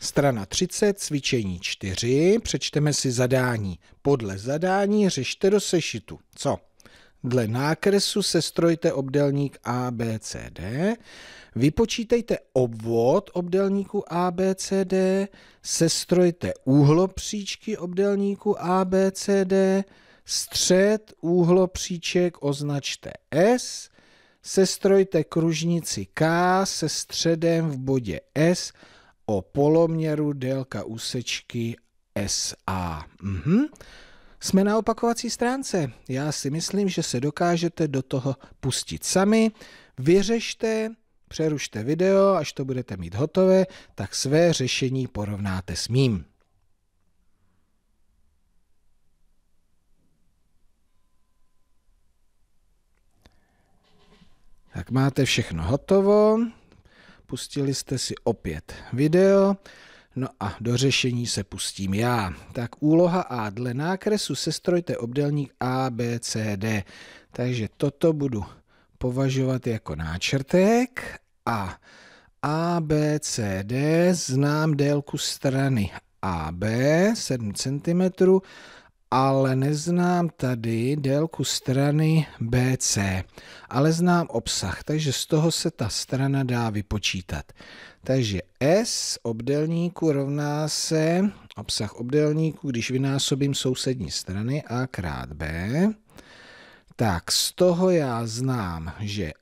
Strana 30, cvičení 4, přečteme si zadání. Podle zadání řešte do sešitu. Co? Dle nákresu sestrojte obdelník ABCD, vypočítejte obvod obdelníku ABCD, sestrojte úhlopříčky obdelníku ABCD, střed úhlopříček označte S, sestrojte kružnici K se středem v bodě S, o poloměru délka úsečky SA. Mhm. Jsme na opakovací stránce. Já si myslím, že se dokážete do toho pustit sami. Vyřešte, přerušte video, až to budete mít hotové, tak své řešení porovnáte s mým. Tak máte všechno hotovo. Pustili jste si opět video, no a do řešení se pustím já. Tak úloha A. Dle nákresu sestrojte obdelník A, B, C, D. Takže toto budu považovat jako náčrtek a A, B, C, D znám délku strany AB 7 cm ale neznám tady délku strany BC, ale znám obsah, takže z toho se ta strana dá vypočítat. Takže S obdelníku rovná se obsah obdelníku, když vynásobím sousední strany A krát B, tak z toho já znám, že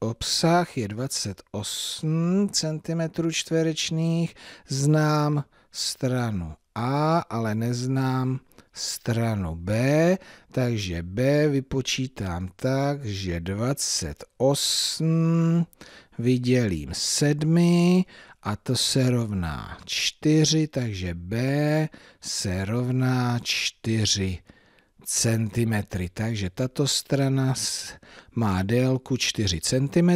obsah je 28 cm čtverečných, znám stranu A, ale neznám stranu B, takže B vypočítám tak, že 28 vydělím 7 a to se rovná 4, takže B se rovná 4 centimetry. Takže tato strana má délku 4 cm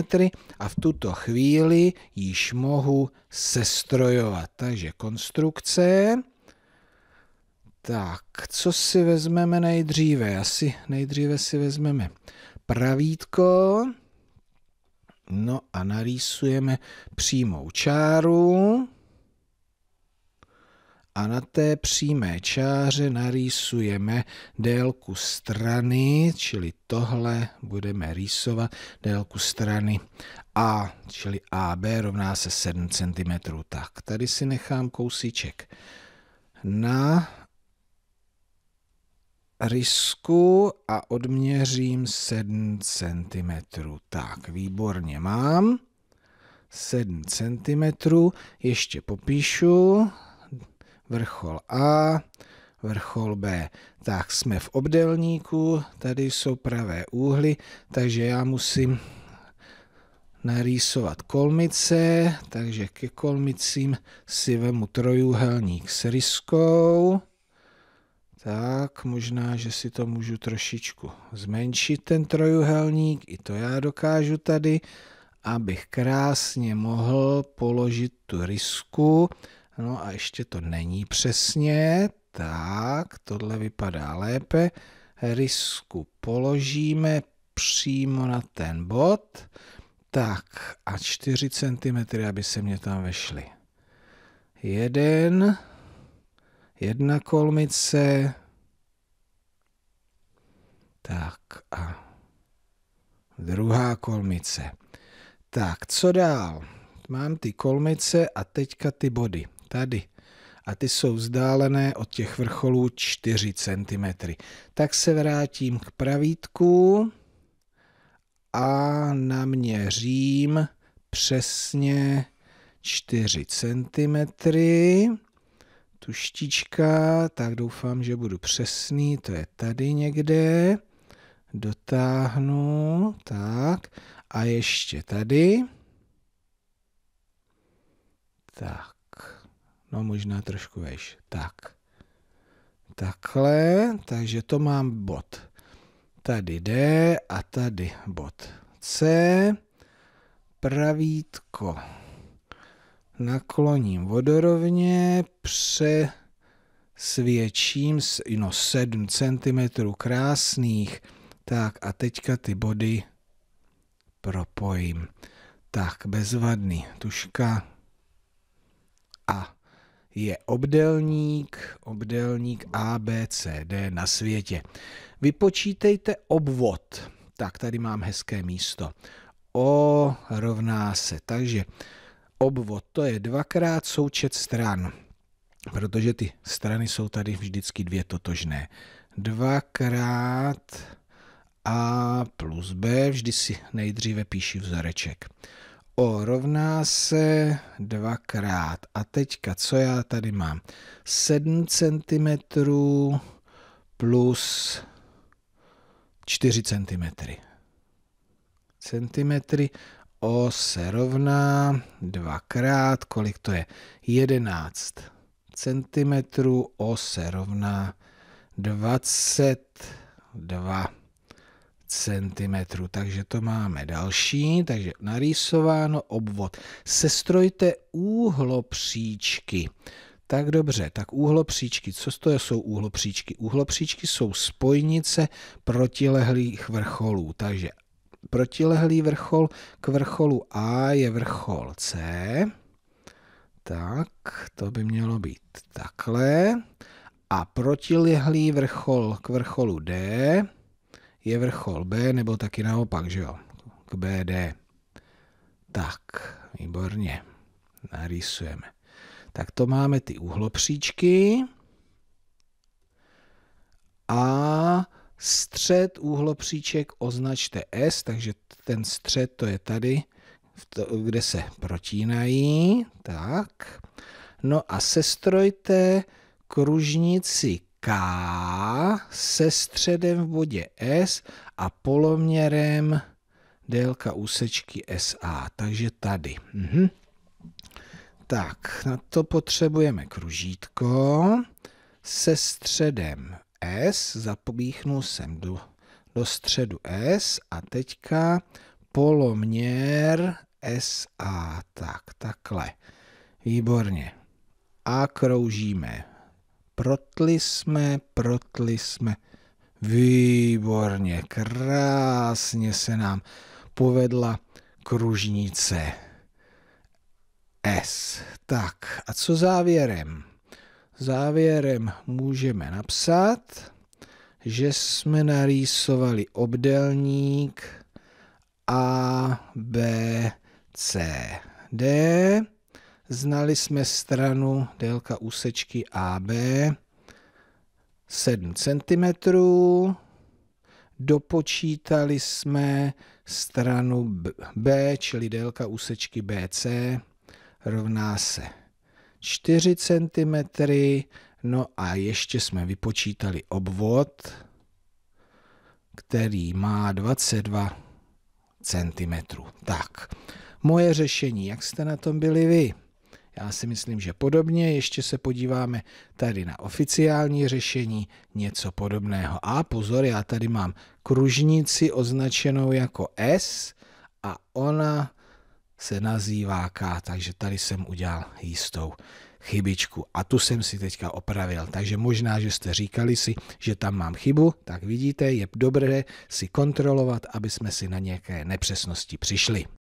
a v tuto chvíli již mohu sestrojovat. Takže konstrukce tak, co si vezmeme nejdříve? Asi nejdříve si vezmeme pravítko. No a narýsujeme přímou čáru. A na té přímé čáře narýsujeme délku strany, čili tohle budeme rýsovat délku strany A, čili AB rovná se 7 cm. Tak, tady si nechám kousíček na risku a odměřím 7 cm. Tak, výborně mám. 7 cm, ještě popíšu, vrchol A, vrchol B. Tak jsme v obdelníku, tady jsou pravé úhly, takže já musím narýsovat kolmice, takže ke kolmicím si vemu trojúhelník s ryskou, tak, možná, že si to můžu trošičku zmenšit, ten trojuhelník, i to já dokážu tady, abych krásně mohl položit tu risku. No a ještě to není přesně, tak, tohle vypadá lépe. Risku položíme přímo na ten bod, tak a 4 cm, aby se mě tam vešly. Jeden, jedna kolmice. Tak a druhá kolmice. Tak, co dál? Mám ty kolmice a teďka ty body. Tady. A ty jsou vzdálené od těch vrcholů 4 cm. Tak se vrátím k pravítku a naměřím přesně 4 cm tuštička, tak doufám, že budu přesný, to je tady někde, dotáhnu, tak, a ještě tady, tak, no možná trošku veš, tak, takhle, takže to mám bod, tady D a tady bod C, pravítko, nakloním vodorovně, přesvědčím, no 7 cm krásných, tak a teďka ty body propojím. Tak, bezvadný, tuška a je obdelník, obdelník A, B, C, D na světě. Vypočítejte obvod. Tak, tady mám hezké místo. O rovná se, takže obvod, to je dvakrát součet stran, protože ty strany jsou tady vždycky dvě totožné. Dvakrát a plus b, vždy si nejdříve píši vzoreček. O rovná se dvakrát. A teďka, co já tady mám? 7 cm plus 4 cm. Centimetry O se rovná dvakrát, kolik to je? 11 cm, O se rovná 22 cm. Takže to máme další, takže narýsováno obvod. Sestrojte úhlopříčky. Tak dobře, tak úhlopříčky. Co to jsou úhlopříčky? Úhlopříčky jsou spojnice protilehlých vrcholů. Takže Protilehlý vrchol k vrcholu A je vrchol C. Tak, to by mělo být takhle. A protilehlý vrchol k vrcholu D je vrchol B, nebo taky naopak, že jo? K BD. Tak, výborně. Narýsujeme. Tak to máme ty úhlopříčky. A Střed úhlopříček označte S, takže ten střed to je tady, kde se protínají. Tak. No a sestrojte kružnici K se středem v bodě S a poloměrem délka úsečky SA. Takže tady. Mhm. Tak, na to potřebujeme kružítko se středem s, zapobíchnu sem do, do středu S a teďka poloměr S a Tak, takhle. Výborně. A kroužíme. Protli jsme, protli jsme. Výborně, krásně se nám povedla kružnice S. Tak, a co závěrem? Závěrem můžeme napsat, že jsme narýsovali obdelník A, B, C, D. Znali jsme stranu délka úsečky AB 7 cm. Dopočítali jsme stranu B, čili délka úsečky BC rovná se 4 cm, no a ještě jsme vypočítali obvod, který má 22 cm. Tak, moje řešení, jak jste na tom byli vy? Já si myslím, že podobně. Ještě se podíváme tady na oficiální řešení, něco podobného. A pozor, já tady mám kružnici označenou jako S a ona se nazývá K, takže tady jsem udělal jistou chybičku. A tu jsem si teďka opravil. Takže možná, že jste říkali si, že tam mám chybu, tak vidíte, je dobré si kontrolovat, aby jsme si na nějaké nepřesnosti přišli.